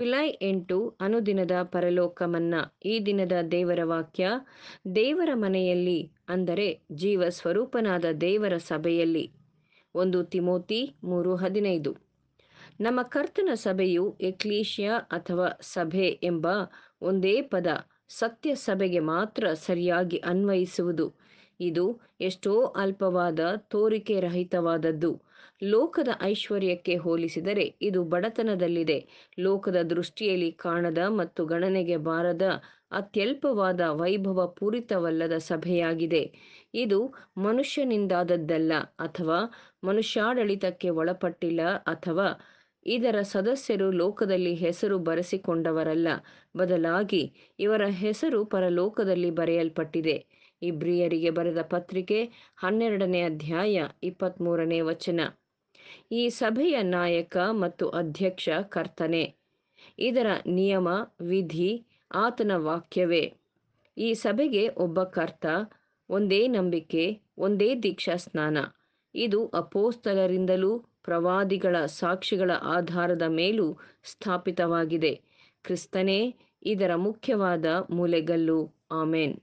July ಎಂಟು ಅನುದಿನದ ಪರಲೋಕಮನ್ನ ಈ ದಿನದ ದೇವರ ವಾಕ್ಯ ದೇವರ ಮನೆಯಲ್ಲಿ ಅಂದರೆ ಜೀವ ಸ್ವರೂಪನಾದ ದೇವರ ಸಭೆಯಲ್ಲಿ ಒಂದು ತಿಮೋತಿ ಮೂರು ಹದಿನೈದು ನಮ್ಮ ಕರ್ತನ ಸಭೆಯು ಎಕ್ಲೀಶಿಯಾ ಅಥವಾ ಸಭೆ ಎಂಬ ಒಂದೇ ಪದ ಸತ್ಯ ಸಭೆಗೆ ಮಾತ್ರ ಸರಿಯಾಗಿ ಅನ್ವಯಿಸುವುದು ಇದು ಎಷ್ಟೋ ಅಲ್ಪವಾದ ತೋರಿಕೆ ರಹಿತವಾದದ್ದು ಲೋಕದ ಐಶ್ವರ್ಯಕ್ಕೆ ಹೋಲಿಸಿದರೆ ಇದು ಬಡತನದಲ್ಲಿದೆ ಲೋಕದ ದೃಷ್ಟಿಯಲ್ಲಿ ಕಾಣದ ಮತ್ತು ಗಣನೆಗೆ ಬಾರದ ಅತ್ಯಲ್ಪವಾದ ವೈಭವ ಪೂರಿತವಲ್ಲದ ಸಭೆಯಾಗಿದೆ ಇದು ಮನುಷ್ಯನಿಂದಾದದ್ದಲ್ಲ ಅಥವಾ ಮನುಷ್ಯಾಡಳಿತಕ್ಕೆ ಒಳಪಟ್ಟಿಲ್ಲ ಅಥವಾ ಇದರ ಸದಸ್ಯರು ಲೋಕದಲ್ಲಿ ಹೆಸರು ಬರೆಸಿಕೊಂಡವರಲ್ಲ ಬದಲಾಗಿ ಇವರ ಹೆಸರು ಪರಲೋಕದಲ್ಲಿ ಬರೆಯಲ್ಪಟ್ಟಿದೆ ಇಬ್ರಿಯರಿಗೆ ಬರೆದ ಪತ್ರಿಕೆ ಹನ್ನೆರಡನೇ ಅಧ್ಯಾಯ ಇಪ್ಪತ್ತ್ಮೂರನೇ ವಚನ ಈ ಸಭೆಯ ನಾಯಕ ಮತ್ತು ಅಧ್ಯಕ್ಷ ಕರ್ತನೆ ಇದರ ನಿಯಮ ವಿಧಿ ಆತನ ವಾಕ್ಯವೇ ಈ ಸಭೆಗೆ ಒಬ್ಬ ಕರ್ತ ಒಂದೇ ನಂಬಿಕೆ ಒಂದೇ ದೀಕ್ಷಾ ಸ್ನಾನ ಇದು ಅಪೋಸ್ತಲರಿಂದಲೂ ಪ್ರವಾದಿಗಳ ಸಾಕ್ಷಿಗಳ ಆಧಾರದ ಮೇಲೂ ಸ್ಥಾಪಿತವಾಗಿದೆ ಕ್ರಿಸ್ತನೇ ಇದರ ಮುಖ್ಯವಾದ ಮೂಲೆಗಲ್ಲು ಆಮೇನ್